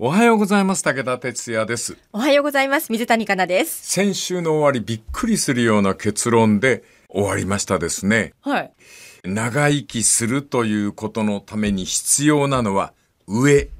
おはようございます。武田哲也です。おはようございます。水谷香奈です。先週の終わり、びっくりするような結論で終わりましたですね。はい。長生きするということのために必要なのは、上、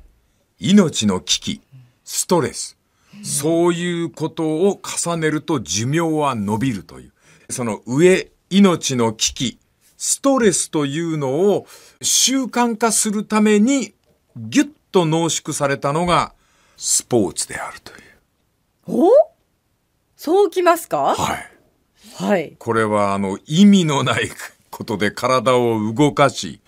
命の危機、ストレス、うん、そういうことを重ねると寿命は伸びるという。その上、命の危機、ストレスというのを習慣化するためにギュッと濃縮されたのがスポーツであるという。おそうきますかはい。はい。これはあの意味のないことで体を動かし、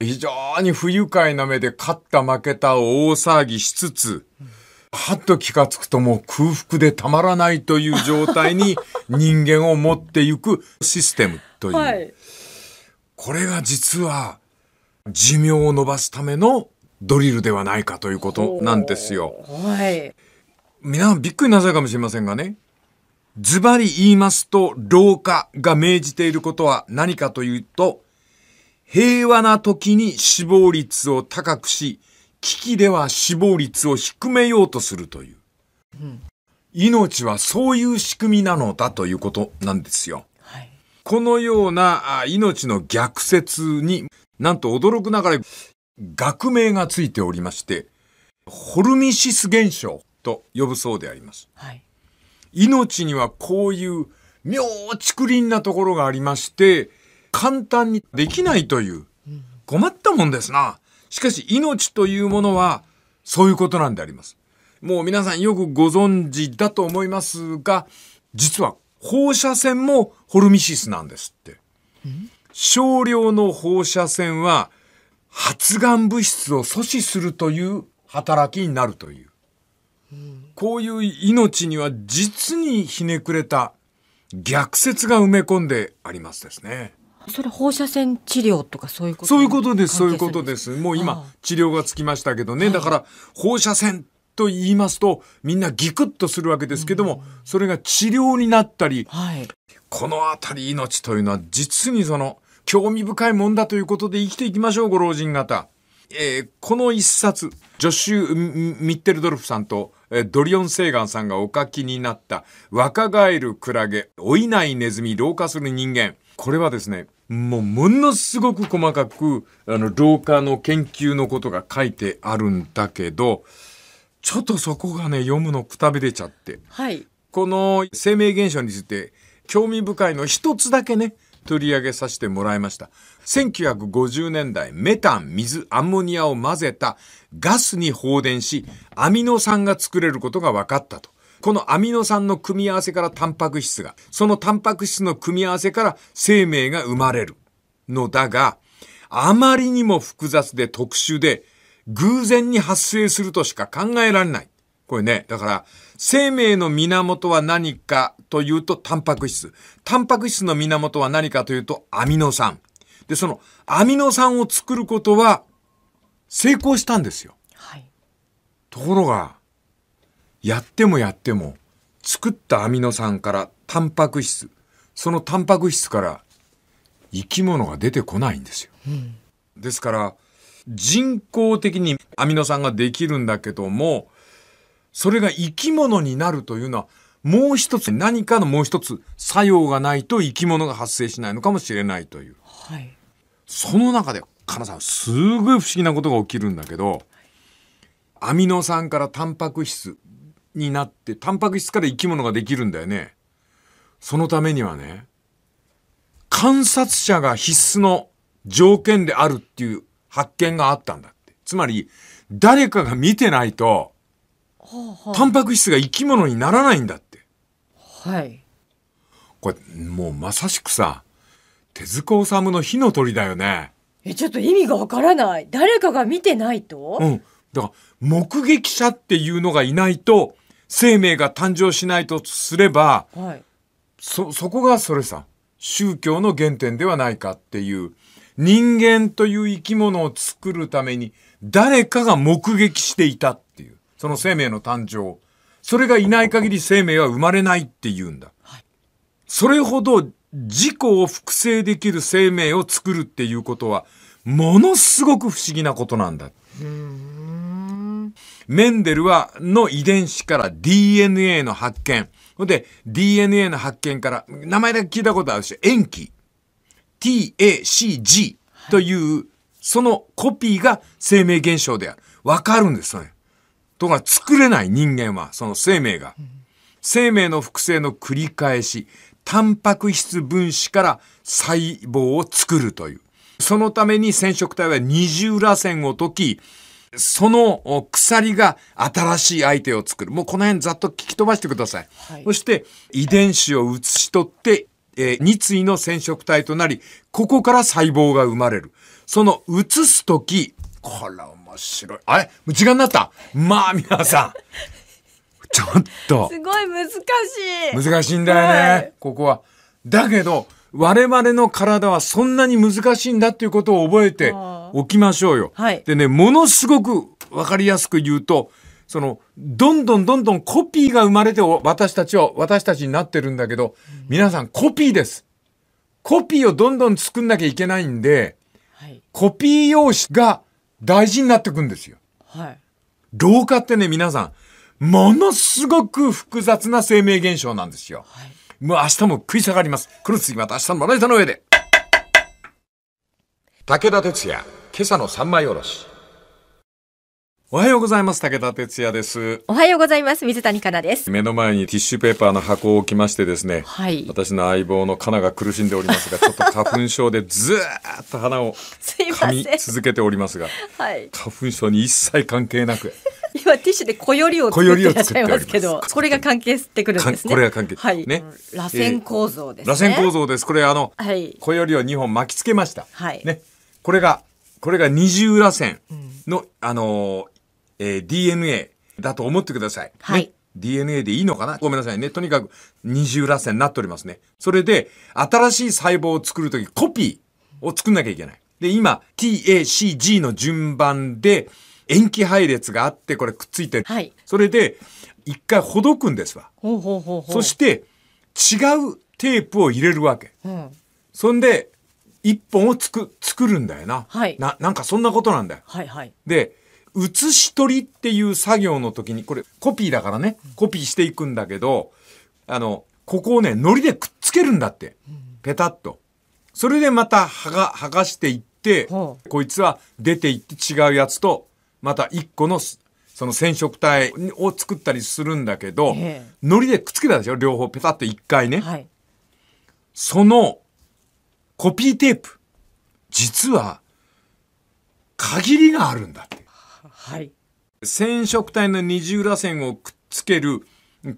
うん、非常に不愉快な目で勝った負けたを大騒ぎしつつ、うん、はっと気がつくともう空腹でたまらないという状態に 人間を持っていくシステムという。はい、これが実は寿命を伸ばすためのドリルではないかということなんですよ。はい。皆さんびっくりなさいかもしれませんがね。ズバリ言いますと、老化が命じていることは何かというと、平和な時に死亡率を高くし、危機では死亡率を低めようとするという。うん、命はそういう仕組みなのだということなんですよ。はい、このような命の逆説になんと驚くながら学名がついておりまして、ホルミシス現象と呼ぶそうであります。はい、命にはこういう妙竹林なところがありまして、簡単にできないという、困ったもんですな。しかし命というものは、そういうことなんであります。もう皆さんよくご存知だと思いますが、実は放射線もホルミシスなんですって。少量の放射線は発がん物質を阻止するという働きになるという。こういう命には実にひねくれた逆説が埋め込んでありますですね。それ放射線治療とかそういうことそういうことです、そういうことです。もう今、治療がつきましたけどね。だから、放射線と言いますと、みんなギクッとするわけですけども、それが治療になったり、はい、このあたり命というのは実にその、興味深いもんだということで生きていきましょう、ご老人方。えー、この一冊、ジョシュ・ミッテルドルフさんと、えー、ドリオン・セーガンさんがお書きになった、若返るクラゲ、老いないネズミ、老化する人間。これはですね、もうものすごく細かく、あの、老化の研究のことが書いてあるんだけど、ちょっとそこがね、読むのくたびれちゃって。はい。この生命現象について、興味深いの一つだけね、取り上げさせてもらいました。1950年代、メタン、水、アンモニアを混ぜたガスに放電し、アミノ酸が作れることが分かったと。このアミノ酸の組み合わせからタンパク質が、そのタンパク質の組み合わせから生命が生まれるのだが、あまりにも複雑で特殊で、偶然に発生するとしか考えられない。これね、だから、生命の源は何かというと、タンパク質。タンパク質の源は何かというと、アミノ酸。で、その、アミノ酸を作ることは、成功したんですよ。はい。ところが、やってもやっても、作ったアミノ酸からタンパク質、そのタンパク質から生き物が出てこないんですよ。うん、ですから、人工的にアミノ酸ができるんだけども、それが生き物になるというのは、もう一つ、何かのもう一つ作用がないと生き物が発生しないのかもしれないという。はい、その中で、かなさん、すごい不思議なことが起きるんだけど、アミノ酸からタンパク質になって、タンパク質から生き物ができるんだよね。そのためにはね、観察者が必須の条件であるっていう発見があったんだって。つまり、誰かが見てないと、タンパク質が生き物にならないんだって。はい。これ、もうまさしくさ、手塚治虫の火の鳥だよね。え、ちょっと意味がわからない。誰かが見てないとうん。だから、目撃者っていうのがいないと、生命が誕生しないとすれば、はい、そ、そこがそれさ、宗教の原点ではないかっていう、人間という生き物を作るために、誰かが目撃していたっていう。その生命の誕生。それがいない限り生命は生まれないって言うんだ。はい、それほど自己を複製できる生命を作るっていうことは、ものすごく不思議なことなんだ。んメンデルは、の遺伝子から DNA の発見。ほんで、DNA の発見から、名前だけ聞いたことあるし、塩基。TACG という、そのコピーが生命現象である。わかるんですよね。とか作れない人間は、その生命が。生命の複製の繰り返し、タンパク質分子から細胞を作るという。そのために染色体は二重螺旋を解き、その鎖が新しい相手を作る。もうこの辺ざっと聞き飛ばしてください。はい、そして遺伝子を移し取って、えー、二対の染色体となり、ここから細胞が生まれる。その移すとき、これ白い。あれもう時間になったまあ、皆さん。ちょっと。すごい難しい。難しいんだよね、ここは。だけど、我々の体はそんなに難しいんだっていうことを覚えておきましょうよ。はい、でね、ものすごくわかりやすく言うと、その、どんどんどんどんコピーが生まれて私たちは、私たちになってるんだけど、皆さんコピーです。コピーをどんどん作んなきゃいけないんで、はい、コピー用紙が大事になってくんですよ。はい。老化ってね、皆さん、ものすごく複雑な生命現象なんですよ。はい。もう明日も食い下がります。黒次また明日のまな板の上で。武田鉄矢、今朝の三枚おろし。おはようございます。武田哲也です。おはようございます。水谷かなです。目の前にティッシュペーパーの箱を置きましてですね。はい。私の相棒のかなが苦しんでおりますが、ちょっと花粉症でずっと鼻を噛み続けておりますが、すはい。花粉症に一切関係なく。今ティッシュでこよりを作っていらっしゃいますけど、これが関係してくるんですね。これが関係。はい。ね。螺旋構造です、ね。螺旋構造です。これあの、はい。よりを2本巻きつけました。はい。ね。これが、これが二重螺旋の、あのえー、DNA だと思ってください。はい。ね DNA でいいのかなごめんなさいね。とにかく二重らせになっておりますね。それで、新しい細胞を作るとき、コピーを作んなきゃいけない。で、今、TACG の順番で、塩基配列があって、これくっついてる。はい、それで、一回ほどくんですわ。ほうほうほうほうそして、違うテープを入れるわけ。うん、そんで、一本をつく、作るんだよな。はい、な、なんかそんなことなんだよ。はいはい。で、写し取りっていう作業の時に、これコピーだからね、コピーしていくんだけど、あの、ここをね、糊でくっつけるんだって。ペタッと。それでまた剥が、剥がしていって、こいつは出ていって違うやつと、また一個のその染色体を作ったりするんだけど、ええ、糊でくっつけたでしょ両方ペタッと一回ね、はい。そのコピーテープ、実は限りがあるんだって。はい染色体の二重螺旋をくっつける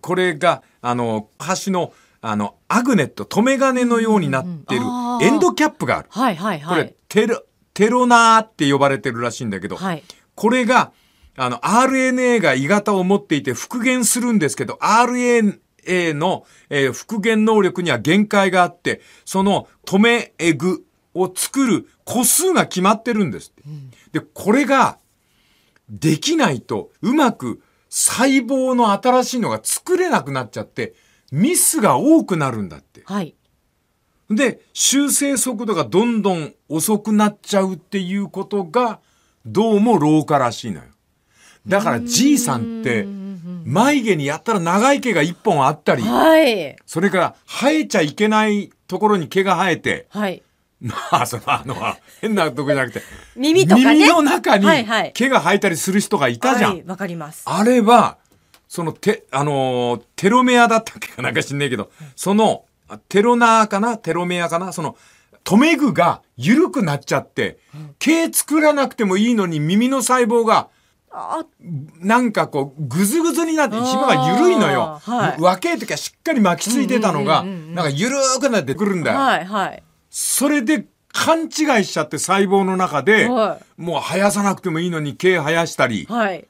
これがあの橋のあのアグネット留め金のようになってる、エンドキャップがある、はいはいはい、これテロテロナーって呼ばれてるらしいんだけど、はい、これがあの RNA が鋳型を持っていて復元するんですけど RNA の、えー、復元能力には限界があって、その止めぐを作る個数が決まってるんです。うん、で、これができないと、うまく細胞の新しいのが作れなくなっちゃって、ミスが多くなるんだって。はい。で、修正速度がどんどん遅くなっちゃうっていうことが、どうも老化らしいのよ。だからじいさんって、眉毛にやったら長い毛が一本あったり、はい、それから生えちゃいけないところに毛が生えて、はい、まあ、その、あの、変なとこじゃなくて。耳とかね。耳の中に毛が生えたりする人がいたじゃん。わ、はいかります。あれは、その、て、あのー、テロメアだったっけかなんか知んねえけど、その、テロナーかなテロメアかなその、留め具が緩くなっちゃって、毛作らなくてもいいのに耳の細胞が、なんかこう、ぐずぐずになって、紐が緩いのよ。はい、若い時はしっかり巻きついてたのが、なんか緩くなってくるんだよ。はいはいそれで勘違いしちゃって細胞の中で、はい、もう生やさなくてもいいのに毛生やしたり、はい、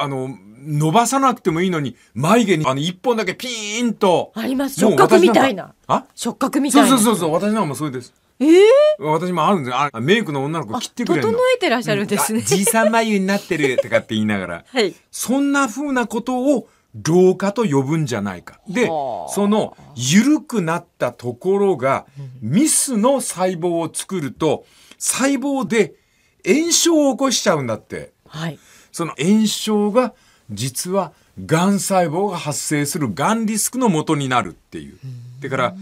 あの、伸ばさなくてもいいのに、眉毛に、あの、一本だけピーンと。あります。触覚みたいな。あ触覚みたいな。そうそうそう、私なんかもそうです。ええー、私もあるんですよ。メイクの女の子切ってくれる整えてらっしゃるんですね。じいさん眉になってるとかって言いながら。はい。そんなふうなことを、老化と呼ぶんじゃないか。で、その緩くなったところが、ミスの細胞を作ると、細胞で炎症を起こしちゃうんだって。はい。その炎症が、実は、癌細胞が発生する癌リスクの元になるっていう。だから、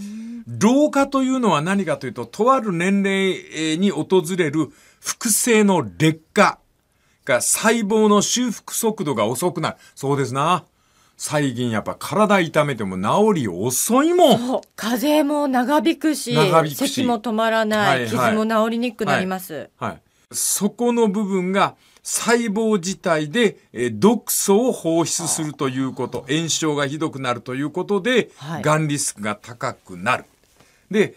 老化というのは何かというと、とある年齢に訪れる複製の劣化が細胞の修復速度が遅くなる。そうですな。最近やっぱ体痛めても治り遅いもん。風邪も長引くし、長引くし咳も止まらな、はい、傷も治りにくくなります。はい、はい、そこの部分が細胞自体で毒素を放出するということ、炎症がひどくなるということで、がんリスクが高くなる。で、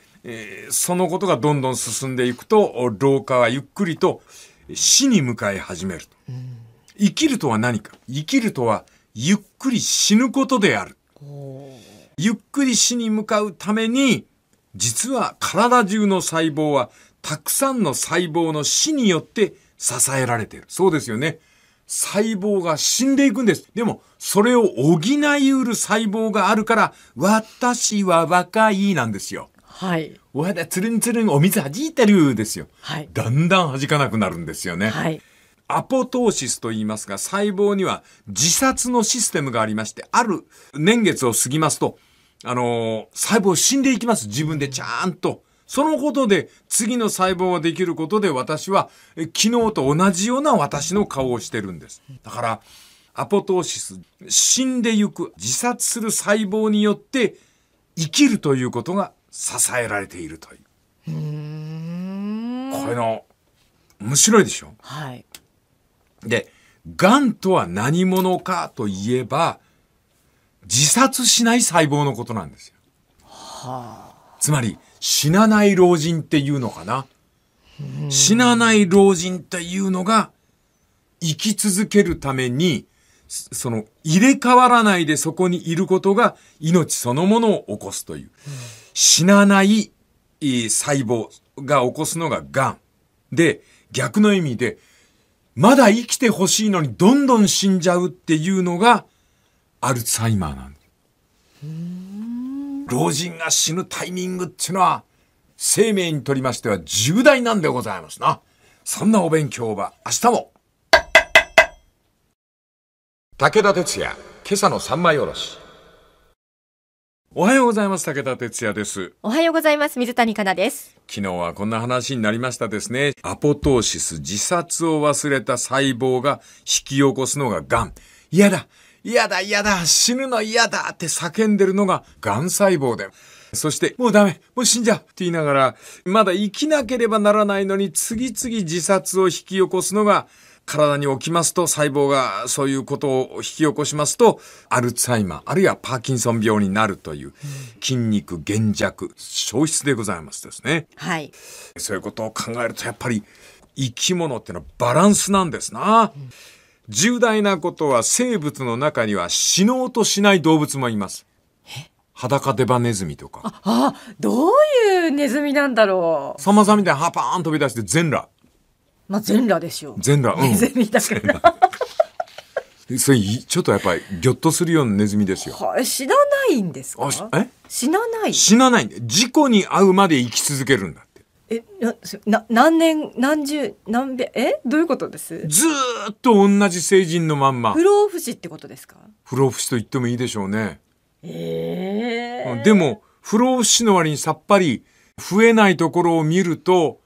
そのことがどんどん進んでいくと、老化はゆっくりと死に向かい始める生きるとは何か生きるとはゆっくり死ぬことである。ゆっくり死に向かうために、実は体中の細胞はたくさんの細胞の死によって支えられている。そうですよね。細胞が死んでいくんです。でも、それを補いうる細胞があるから、私は若いなんですよ。はい。おだ、つるんつるんお水弾いてるですよ。はい。だんだん弾かなくなるんですよね。はい。アポトーシスと言いますが、細胞には自殺のシステムがありまして、ある年月を過ぎますと、あのー、細胞死んでいきます。自分でちゃんと。そのことで、次の細胞ができることで、私は、昨日と同じような私の顔をしてるんです。だから、アポトーシス、死んでゆく、自殺する細胞によって、生きるということが支えられているという。うこれの、面白いでしょはい。で、癌とは何者かといえば、自殺しない細胞のことなんですよ。はあ、つまり、死なない老人っていうのかな。死なない老人っていうのが、生き続けるために、その、入れ替わらないでそこにいることが、命そのものを起こすという。死なない細胞が起こすのが癌。で、逆の意味で、まだ生きてほしいのにどんどん死んじゃうっていうのがアルツハイマーなんで老人が死ぬタイミングっていうのは生命にとりましては重大なんでございますな。そんなお勉強は明日も。武田鉄矢、今朝の三枚おろし。おはようございます武田哲也ですおはようございます水谷香奈です昨日はこんな話になりましたですねアポトーシス自殺を忘れた細胞が引き起こすのが癌。嫌だ嫌だ嫌だ死ぬの嫌だって叫んでるのが癌細胞でそして、もうダメもう死んじゃうって言いながら、まだ生きなければならないのに、次々自殺を引き起こすのが、体に起きますと細胞がそういうことを引き起こしますと、アルツハイマー、あるいはパーキンソン病になるという、筋肉減弱、消失でございますですね。はい。そういうことを考えると、やっぱり生き物ってのはバランスなんですな。重大なことは生物の中には死のうとしない動物もいます。裸デバネズミとか。あ、あ、どういうネズミなんだろう。さんまさんみたいにハパーン飛び出して全裸。まあ全裸ですよ。全裸。うん。ネズミだから。それちょっとやっぱりぎょっとするようなネズミですよ。はい、死なないんですか。え？死なない。死なない。事故に遭うまで生き続けるんだって。え、なな、何年何十何百えどういうことです？ずっと同じ成人のまんま。不老不死ってことですか？不老不死と言ってもいいでしょうね。ええー、でも不老不死の割にさっぱり増えないところを見ると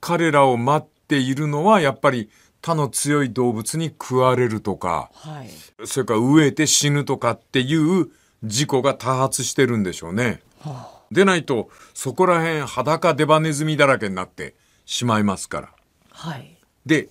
彼らを待ってているのはやっぱり他の強い動物に食われるとか、はい、それから飢えて死ぬとかっていう事故が多発してるんでしょうね。はあ、でないとそこら辺裸デバネズミだらけになってしまいますから。はい、で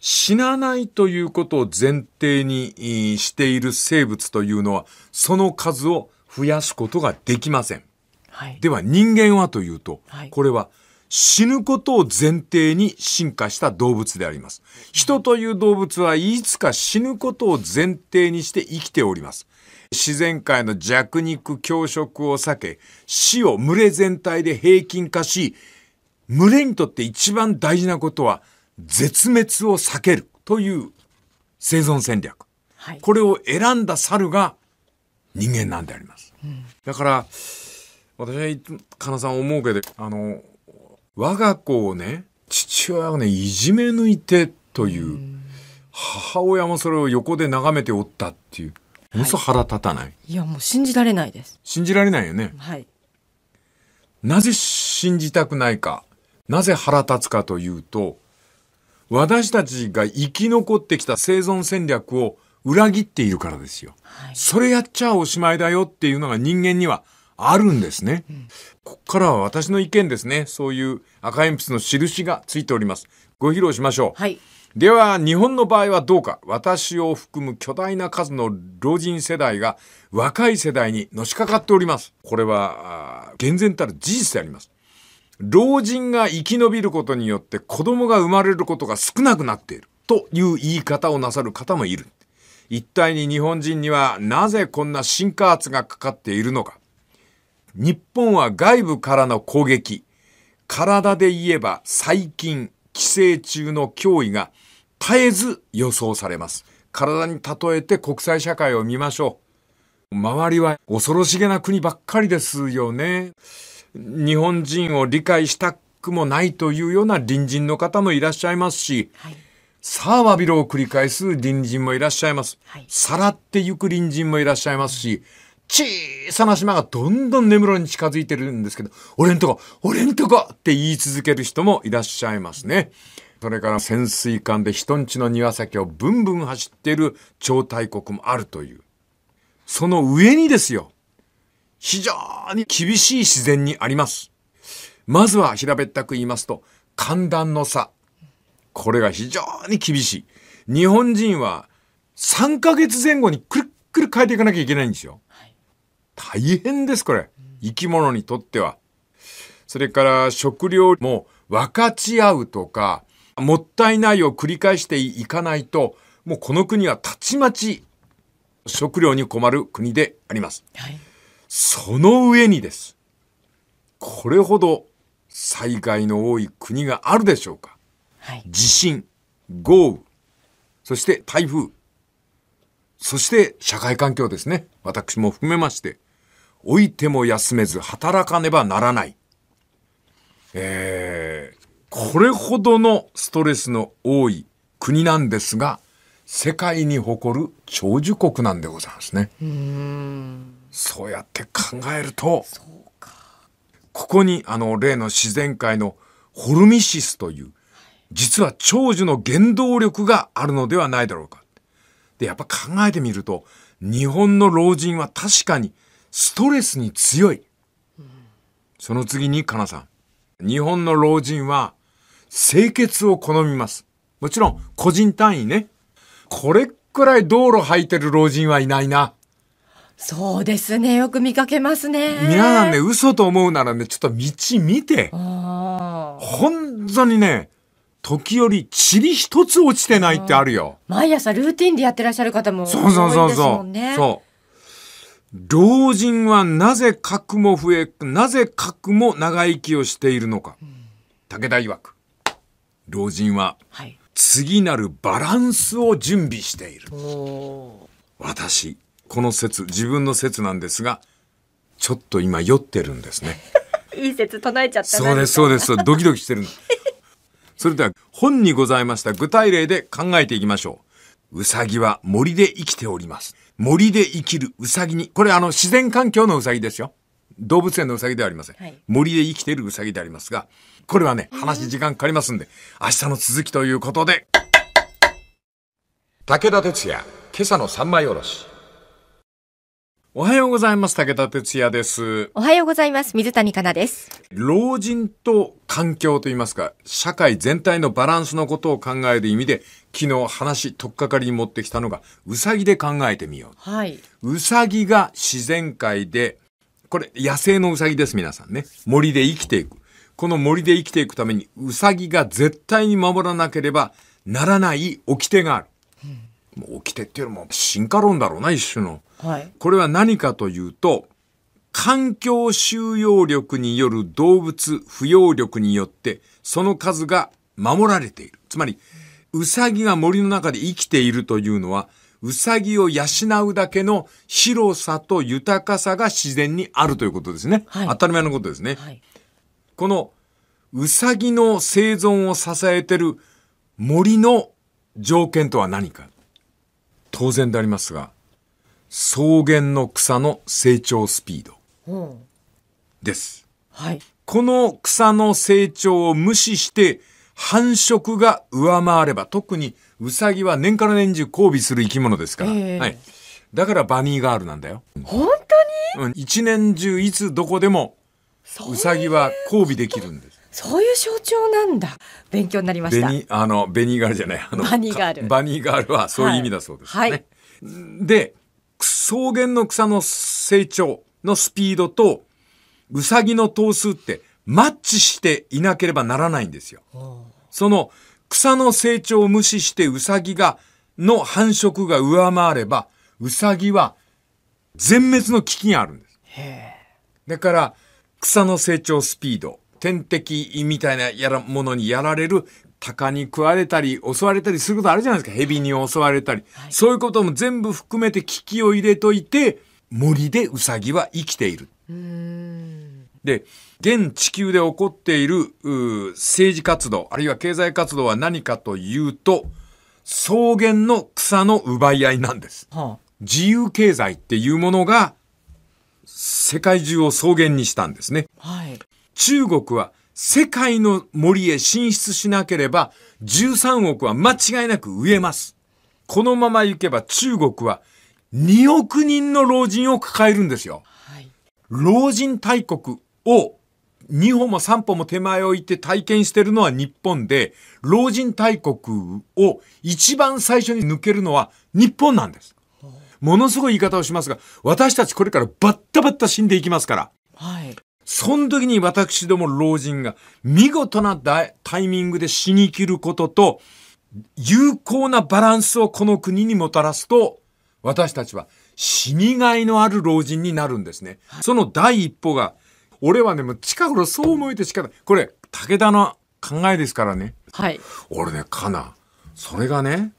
死なないということを前提にしている生物というのはその数を増やすことができません。はい、では人間はというと、はい、これは死ぬことを前提に進化した動物であります。人という動物はいつか死ぬことを前提にして生きております。自然界の弱肉強食を避け、死を群れ全体で平均化し、群れにとって一番大事なことは絶滅を避けるという生存戦略。はい、これを選んだ猿が人間なんであります。うん、だから、私は、かなさん思うけど、あの、我が子をね、父親をね、いじめ抜いてという、母親もそれを横で眺めておったっていう、ものすご腹立たない,、い。や、もう信じられないです。信じられないよね。はい。なぜ信じたくないか、なぜ腹立つかというと、私たちが生き残ってきた生存戦略を裏切っているからですよ。はい、それやっちゃおしまいだよっていうのが人間にはあるんですね。ここからは私の意見ですね。そういう赤鉛筆の印がついております。ご披露しましょう。はい。では、日本の場合はどうか。私を含む巨大な数の老人世代が若い世代にのしかかっております。これは、厳然たる事実であります。老人が生き延びることによって子供が生まれることが少なくなっているという言い方をなさる方もいる。一体に日本人にはなぜこんな進化圧がかかっているのか。日本は外部からの攻撃、体で言えば細菌、寄生虫の脅威が絶えず予想されます。体に例えて国際社会を見ましょう。周りは恐ろしげな国ばっかりですよね。日本人を理解したくもないというような隣人の方もいらっしゃいますし、はい、さあ詫びろを繰り返す隣人もいらっしゃいます。さらってゆく隣人もいらっしゃいますし、小さな島がどんどん根室に近づいてるんですけど、俺んとこ、俺んとこって言い続ける人もいらっしゃいますね。それから潜水艦で人んちの庭先をブンブン走っている超大国もあるという。その上にですよ。非常に厳しい自然にあります。まずは平べったく言いますと、寒暖の差。これが非常に厳しい。日本人は3ヶ月前後にくるくる変えていかなきゃいけないんですよ。はい大変です、これ。生き物にとっては。それから食料も分かち合うとか、もったいないを繰り返していかないと、もうこの国はたちまち食料に困る国であります。はい、その上にです。これほど災害の多い国があるでしょうか。はい、地震、豪雨、そして台風、そして社会環境ですね。私も含めまして。おいても休めず働かねばならない。えー、これほどのストレスの多い国なんですが、世界に誇る長寿国なんでございますね。うそうやって考えると、ここにあの例の自然界のホルミシスという、実は長寿の原動力があるのではないだろうか。で、やっぱ考えてみると、日本の老人は確かにストレスに強い。その次に、かなさん。日本の老人は、清潔を好みます。もちろん、個人単位ね。これくらい道路履いてる老人はいないな。そうですね。よく見かけますね。皆さんね、嘘と思うならね、ちょっと道見て。本当にね、時折、塵一つ落ちてないってあるよ。毎朝ルーティンでやってらっしゃる方も多いですもんね。そうそうそうそう。そう老人はなぜ核も増え、なぜ核も長生きをしているのか。うん、武田曰く、老人は、次なるバランスを準備している。はい、私、この説、自分の説なんですが、ちょっと今酔ってるんですね。いい説唱えちゃったそうです、そうです。ドキドキしてるの。それでは、本にございました具体例で考えていきましょう。うさぎは森で生きております。森で生きるウサギに、これあの自然環境のウサギですよ。動物園のウサギではありません。はい、森で生きているウサギでありますが、これはね、話時間かかりますんで、明日の続きということで。武田鉄矢、今朝の三枚おろし。おはようございます。武田哲也です。おはようございます。水谷香奈です。老人と環境といいますか、社会全体のバランスのことを考える意味で、昨日話、とっかかりに持ってきたのが、うさぎで考えてみよう。はい。うさぎが自然界で、これ野生のうさぎです、皆さんね。森で生きていく。この森で生きていくために、うさぎが絶対に守らなければならない掟がある。起きてっていうのも進化論だろうな、一種の。はい、これは何かというと、環境収容力による動物不養力によって、その数が守られている。つまり、うさぎが森の中で生きているというのは、うさぎを養うだけの広さと豊かさが自然にあるということですね。はい、当たり前のことですね。はい、このうさぎの生存を支えてる森の条件とは何か。当然でありますが、草原の草の成長スピードです。はい、この草の成長を無視して繁殖が上回れば、特にウサギは年から年中交尾する生き物ですから、えー、はい、だからバニーガールなんだよ。本当に、うん、一年中いつどこでもウサギは交尾できるんです。そういう象徴なんだ。勉強になりました。ベニ、あの、ベニーガールじゃない、あの、バニーガール。バニーガールはそういう意味だそうですね。はいはい、で、草原の草の成長のスピードと、ウサギの頭数ってマッチしていなければならないんですよ。その草の成長を無視してウサギが、の繁殖が上回れば、ウサギは全滅の危機があるんです。だから、草の成長スピード天敵みたいなやらものにやられる鷹に食われたり襲われたりすることあるじゃないですか蛇に襲われたり、はい、そういうことも全部含めて危機を入れといて森でウサギは生きている。で現地球で起こっている政治活動あるいは経済活動は何かというと草原の草の奪い合いなんです。はあ、自由経済っていうものが世界中を草原にしたんですね。はい、中国は世界の森へ進出しなければ13億は間違いなく植えます。このまま行けば中国は2億人の老人を抱えるんですよ。はい、老人大国を2歩も3歩も手前を置いて体験してるのは日本で、老人大国を一番最初に抜けるのは日本なんです。ものすごい言い方をしますが、私たちこれからバッタバッタ死んでいきますから。はい、その時に私ども老人が見事なタイミングで死にきることと、有効なバランスをこの国にもたらすと、私たちは死にがいのある老人になるんですね。その第一歩が、俺はね、もう近頃そう思えてしかない。これ、武田の考えですからね。はい。俺ね、かな。それがね、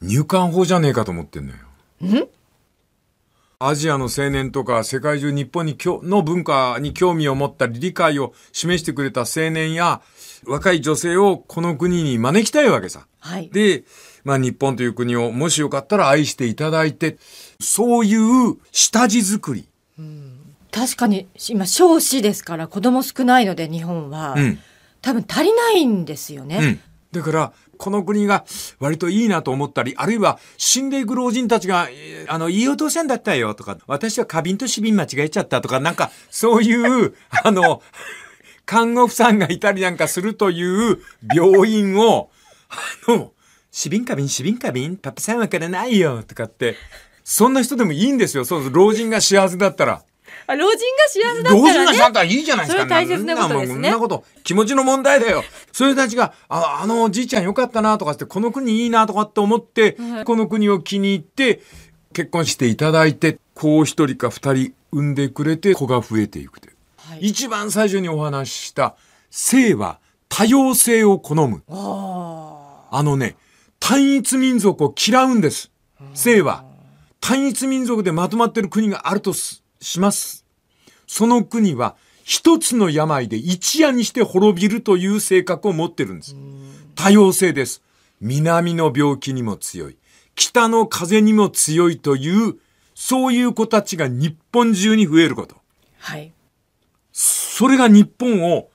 入管法じゃねえかと思ってんのよ。んアジアの青年とか世界中日本にの文化に興味を持ったり理解を示してくれた青年や若い女性をこの国に招きたいわけさ。はい、で、まあ日本という国をもしよかったら愛していただいて、そういう下地作り。うん、確かに今少子ですから子供少ないので日本は。うん多分足りないんですよね、うん、だから、この国が割といいなと思ったり、あるいは死んでいく老人たちが、あの、言い落とせんだったよとか、私は花瓶と市民間違えちゃったとか、なんか、そういう、あの、看護婦さんがいたりなんかするという病院を、あの、市民花瓶、市民花瓶、パパさんわからないよとかって、そんな人でもいいんですよ。その老人が幸せだったら。老人が幸せだったら、ね、老人がいいじゃないですか。それ大切なことですね。そんなこと、気持ちの問題だよ。そういう人たちが、ああのおじいちゃんよかったなとかって、この国いいなとかって思って、この国を気に入って、結婚していただいて、子を一人か二人産んでくれて、子が増えていくという。はい、一番最初にお話しした、性は多様性を好む。あのね、単一民族を嫌うんです。性は。単一民族でまとまってる国があるとします。その国は一つの病で一夜にして滅びるという性格を持ってるんです。多様性です。南の病気にも強い。北の風にも強いという、そういう子たちが日本中に増えること。はい。それが日本を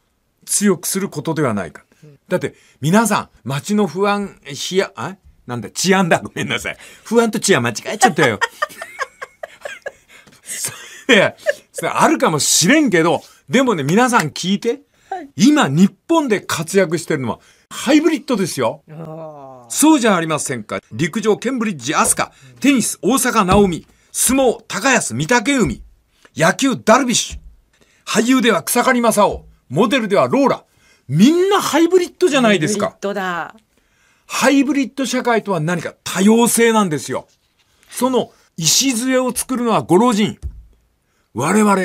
強くすることではないか。だって、皆さん、街の不安、ひや、あなんだ、治安だ。ごめんなさい。不安と治安間違えちゃったよ。い や、あるかもしれんけど、でもね、皆さん聞いて。はい、今、日本で活躍してるのは、ハイブリッドですよ。そうじゃありませんか。陸上、ケンブリッジ、アスカ。テニス、大阪、直美。相撲、高安、御嶽海。野球、ダルビッシュ。俳優では草刈正雄。モデルではローラ。みんなハイブリッドじゃないですか。ハイブリッド社会とは何か多様性なんですよ。その礎を作るのはご老人。我々、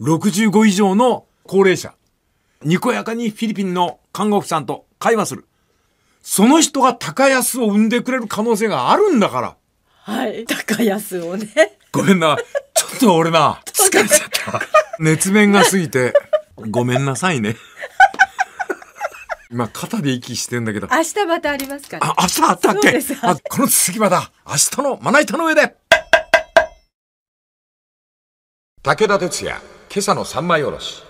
65以上の高齢者、にこやかにフィリピンの看護婦さんと会話する。その人が高安を生んでくれる可能性があるんだから。はい、高安をね。ごめんな。ちょっと俺な、疲れちゃった。熱弁が過ぎて、ごめんなさいね。今、肩で息してんだけど。明日またありますから、あ、明日あったっけあ、この続きまた、明日のまな板の上で武田鉄矢、今朝の三枚おろし。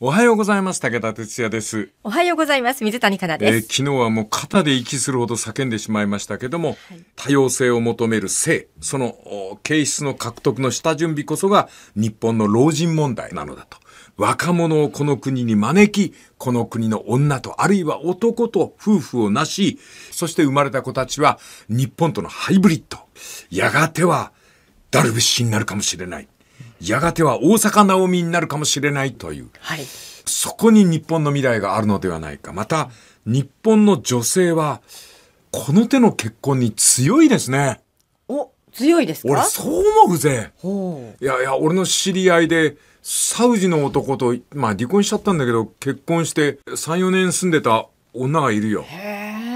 おはようございます。武田哲也です。おはようございます。水谷香奈です、えー、昨日はもう肩で息するほど叫んでしまいましたけども、はい、多様性を求める性、その形質の獲得の下準備こそが日本の老人問題なのだと。若者をこの国に招き、この国の女と、あるいは男と夫婦をなし、そして生まれた子たちは日本とのハイブリッド。やがてはダルビッシュになるかもしれない。やがては大阪直美になるかもしれないという。はい、そこに日本の未来があるのではないか。また、日本の女性は、この手の結婚に強いですね。お、強いですか俺そう思うぜ。いやいや、俺の知り合いで、サウジの男と、まあ離婚しちゃったんだけど、結婚して3、4年住んでた女がいるよ。へえ。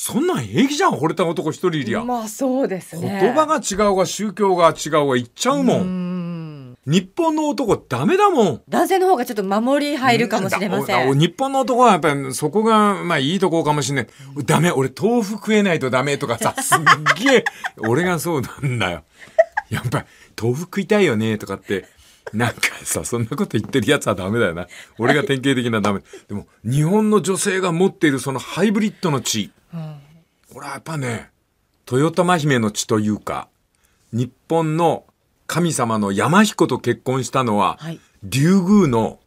そんなん平気じゃん惚れた男一人いりゃまあそうですね言葉が違うが宗教が違うが言っちゃうもん日本の男ダメだもん男性の方がちょっと守り入るかもしれません日本の男はやっぱりそこがまあいいとこかもしれない、ダメ俺豆腐食えないとダメとかさ すっげえ俺がそうなんだよやっぱ豆腐食いたいよねとかってなんかさ、そんなこと言ってるやつはダメだよな。俺が典型的なダメ。でも、日本の女性が持っているそのハイブリッドの地位。これはやっぱね豊玉姫の血というか日本の神様の山彦と結婚したのは、はい、竜宮の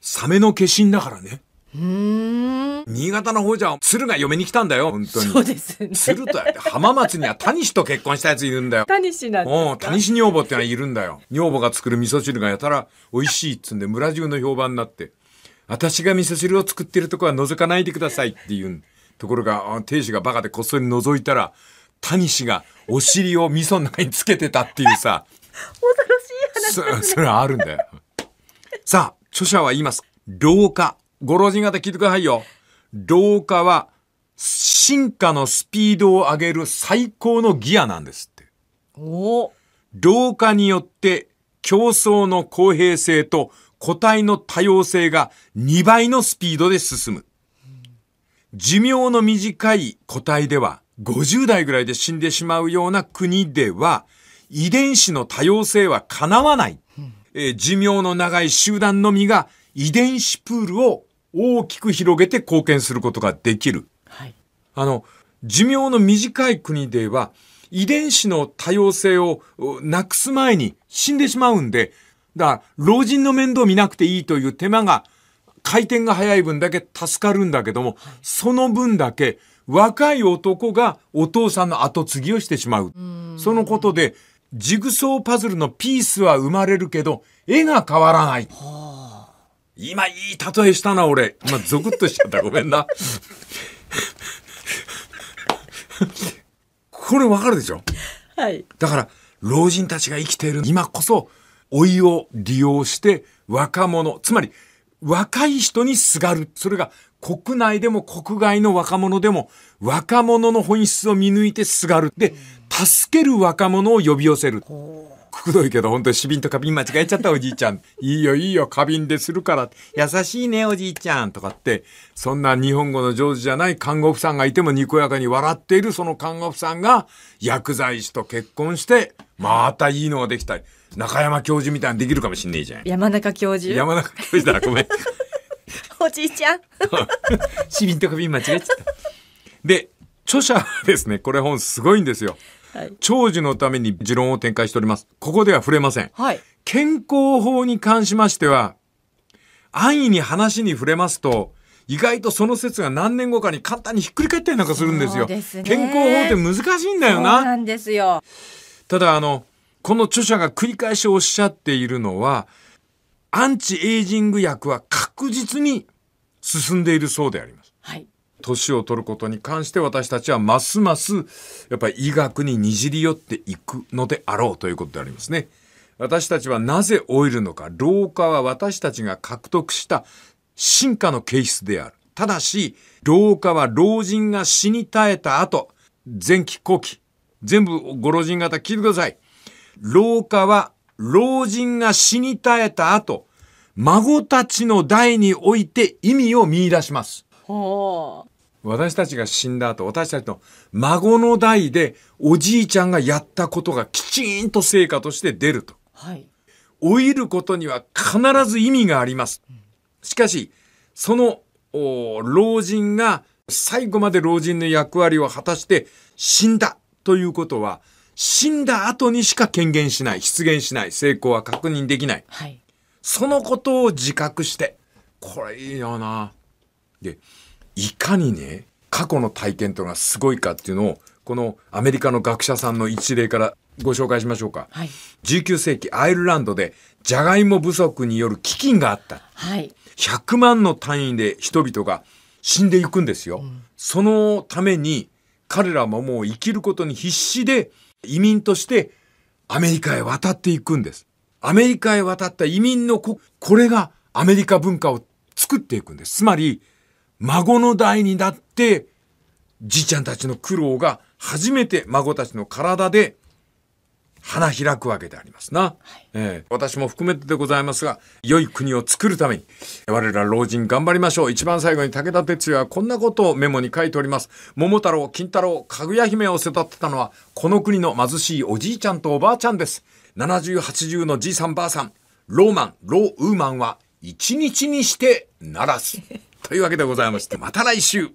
サメの化身だからね。新潟の方じゃ鶴が嫁に来たんだよ本当にそうですね鶴と浜松には谷氏と結婚したやついるんだよ谷氏なんです谷氏女房ってのはいるんだよ女房が作る味噌汁がやたら美味しいっつんで村中の評判になって私が味噌汁を作ってるとこは覗かないでくださいって言うんところが、亭主がバカでこっそり覗いたら、谷氏がお尻を味噌の中につけてたっていうさ。恐ろしい話、ね、そ それはあるんだよ。さあ、著者は言います。老化。ご老人方聞いてくださいよ。老化は、進化のスピードを上げる最高のギアなんですって。お老化によって競争の公平性と個体の多様性が2倍のスピードで進む。寿命の短い個体では50代ぐらいで死んでしまうような国では、遺伝子の多様性は叶わない。えー、寿命の長い集団のみが遺伝子プールを大きく広げて貢献することができる。はい、あの、寿命の短い国では、遺伝子の多様性をなくす前に死んでしまうんで、だから老人の面倒見なくていいという手間が回転が速い分だけ助かるんだけども、その分だけ若い男がお父さんの後継ぎをしてしまう。そのことで、ジグソーパズルのピースは生まれるけど、絵が変わらない。はあ、今いい例えしたな、俺。まゾクッとしちゃった。ごめんな。これわかるでしょはい。だから、老人たちが生きている今こそ、老いを利用して若者、つまり若い人にすがる。それが国内でも国外の若者でも若者の本質を見抜いてすがる。で、助ける若者を呼び寄せる。くどいけど、本当に市民と花瓶間違えちゃったおじいちゃん。いいよいいよ、花瓶でするから。優しいね、おじいちゃん。とかって、そんな日本語の上手じゃない看護婦さんがいてもにこやかに笑っているその看護婦さんが、薬剤師と結婚して、またいいのができたり。中山教授みたいなできるかもしんねえじゃん。山中教授。山中教授だ、ごめん。おじいちゃん。市民特便間違えちゃった。で、著者はですね、これ本すごいんですよ。はい、長寿のために持論を展開しております。ここでは触れません。はい、健康法に関しましては、安易に話に触れますと、意外とその説が何年後かに簡単にひっくり返ったりなんかするんですよ。すね、健康法って難しいんだよな。そうなんですよ。ただ、あの、この著者が繰り返しおっしゃっているのは、アンチエイジング薬は確実に進んでいるそうであります。はい。年を取ることに関して私たちはますますやっぱり医学ににじり寄っていくのであろうということでありますね。私たちはなぜ老いるのか。老化は私たちが獲得した進化の形質である。ただし、老化は老人が死に絶えた後、前期後期、全部ご老人方聞いてください。老化は老人が死に絶えた後、孫たちの代において意味を見出します。私たちが死んだ後、私たちの孫の代でおじいちゃんがやったことがきちんと成果として出ると。はい。老いることには必ず意味があります。しかし、その老人が最後まで老人の役割を果たして死んだということは、死んだ後にしか権限しない、出現しない、成功は確認できない。はい、そのことを自覚して、これいいよな。で、いかにね、過去の体験というのがすごいかっていうのを、このアメリカの学者さんの一例からご紹介しましょうか。はい、19世紀アイルランドでジャガイモ不足による飢饉があった。はい、100万の単位で人々が死んでいくんですよ。うん、そのために彼らももう生きることに必死で移民としてアメリカへ渡っていくんです。アメリカへ渡った移民のこ、これがアメリカ文化を作っていくんです。つまり、孫の代になって、じいちゃんたちの苦労が初めて孫たちの体で花開くわけでありますな、はいえー、私も含めてでございますが良い国を作るために我ら老人頑張りましょう一番最後に武田鉄矢はこんなことをメモに書いております桃太郎金太郎かぐや姫を育てたのはこの国の貧しいおじいちゃんとおばあちゃんです7080のじいさんばあさんローマンローウーマンは一日にしてならす というわけでございましてまた来週